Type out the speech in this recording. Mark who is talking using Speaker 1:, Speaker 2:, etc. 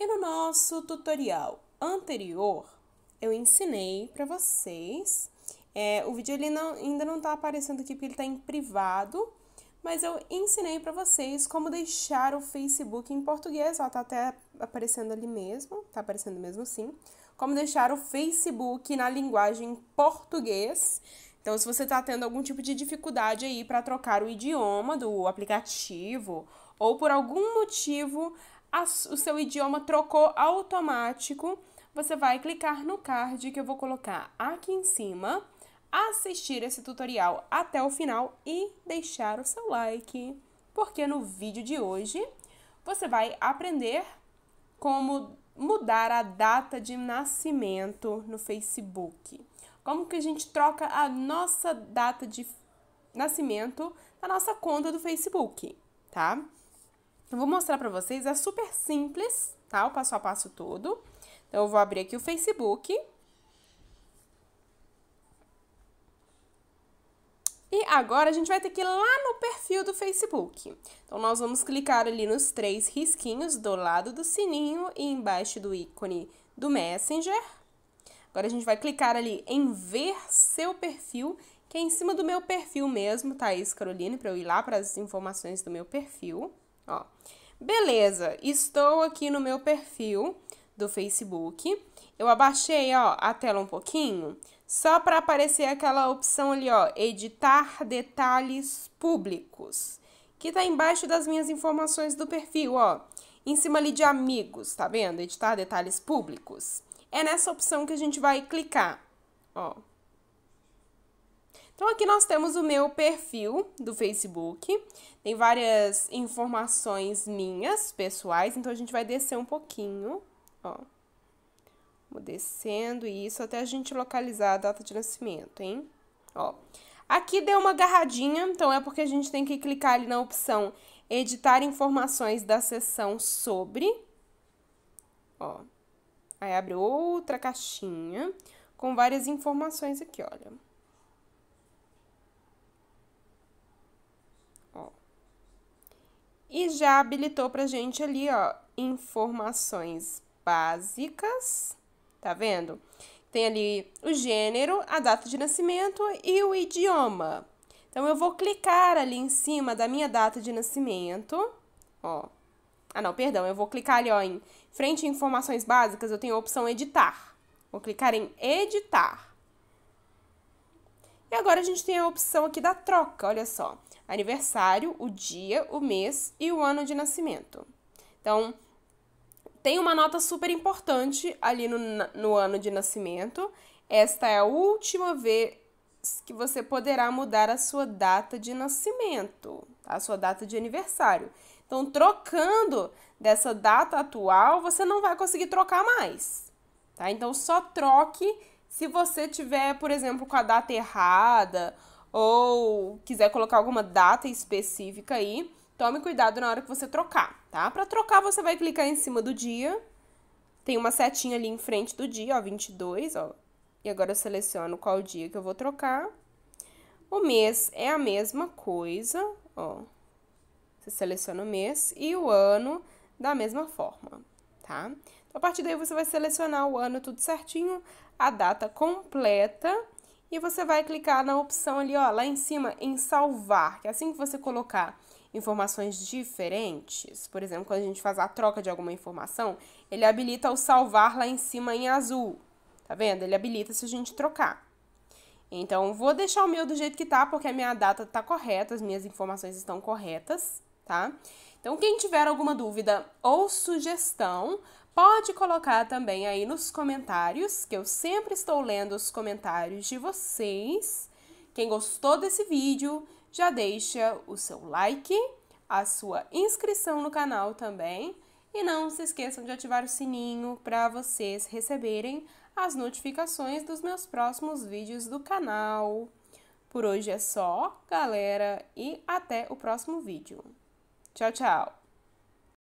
Speaker 1: E no nosso tutorial anterior, eu ensinei para vocês. É, o vídeo ele não, ainda não está aparecendo aqui porque ele está em privado, mas eu ensinei para vocês como deixar o Facebook em português, ó, tá até aparecendo ali mesmo, tá aparecendo mesmo sim, como deixar o Facebook na linguagem português. Então, se você está tendo algum tipo de dificuldade aí para trocar o idioma do aplicativo ou por algum motivo a, o seu idioma trocou automático, você vai clicar no card que eu vou colocar aqui em cima, assistir esse tutorial até o final e deixar o seu like, porque no vídeo de hoje você vai aprender como mudar a data de nascimento no Facebook. Como que a gente troca a nossa data de nascimento na nossa conta do Facebook, tá? Então, eu vou mostrar para vocês, é super simples, tá? O passo a passo todo. Então, eu vou abrir aqui o Facebook. E agora a gente vai ter que ir lá no perfil do Facebook. Então, nós vamos clicar ali nos três risquinhos do lado do sininho e embaixo do ícone do Messenger. Agora a gente vai clicar ali em ver seu perfil, que é em cima do meu perfil mesmo, tá, Caroline, para eu ir lá para as informações do meu perfil. Ó. Beleza, estou aqui no meu perfil do Facebook. Eu abaixei, ó, a tela um pouquinho, só para aparecer aquela opção ali, ó, editar detalhes públicos, que tá embaixo das minhas informações do perfil, ó. Em cima ali de amigos, tá vendo? Editar detalhes públicos. É nessa opção que a gente vai clicar, ó. Então aqui nós temos o meu perfil do Facebook, tem várias informações minhas, pessoais, então a gente vai descer um pouquinho, ó. Vou descendo isso até a gente localizar a data de nascimento, hein? Ó. Aqui deu uma agarradinha, então é porque a gente tem que clicar ali na opção editar informações da seção sobre. Ó. Aí abre outra caixinha com várias informações aqui, olha. e já habilitou para gente ali, ó, informações básicas, tá vendo? Tem ali o gênero, a data de nascimento e o idioma. Então, eu vou clicar ali em cima da minha data de nascimento, ó. Ah, não, perdão, eu vou clicar ali, ó, em frente a informações básicas, eu tenho a opção editar. Vou clicar em editar. E agora a gente tem a opção aqui da troca, olha só. Aniversário, o dia, o mês e o ano de nascimento. Então, tem uma nota super importante ali no, no ano de nascimento. Esta é a última vez que você poderá mudar a sua data de nascimento, tá? a sua data de aniversário. Então, trocando dessa data atual, você não vai conseguir trocar mais, tá? Então, só troque se você tiver, por exemplo, com a data errada ou quiser colocar alguma data específica aí, tome cuidado na hora que você trocar, tá? Para trocar, você vai clicar em cima do dia. Tem uma setinha ali em frente do dia, ó, 22, ó. E agora eu seleciono qual dia que eu vou trocar. O mês é a mesma coisa, ó. Você seleciona o mês e o ano da mesma forma tá? Então, a partir daí você vai selecionar o ano tudo certinho, a data completa e você vai clicar na opção ali, ó, lá em cima em salvar, que é assim que você colocar informações diferentes, por exemplo, quando a gente faz a troca de alguma informação, ele habilita o salvar lá em cima em azul, tá vendo? Ele habilita se a gente trocar. Então, vou deixar o meu do jeito que tá, porque a minha data tá correta, as minhas informações estão corretas, tá? Então, quem tiver alguma dúvida ou sugestão, pode colocar também aí nos comentários, que eu sempre estou lendo os comentários de vocês. Quem gostou desse vídeo, já deixa o seu like, a sua inscrição no canal também. E não se esqueçam de ativar o sininho para vocês receberem as notificações dos meus próximos vídeos do canal. Por hoje é só, galera, e até o próximo vídeo. Tchau, tchau!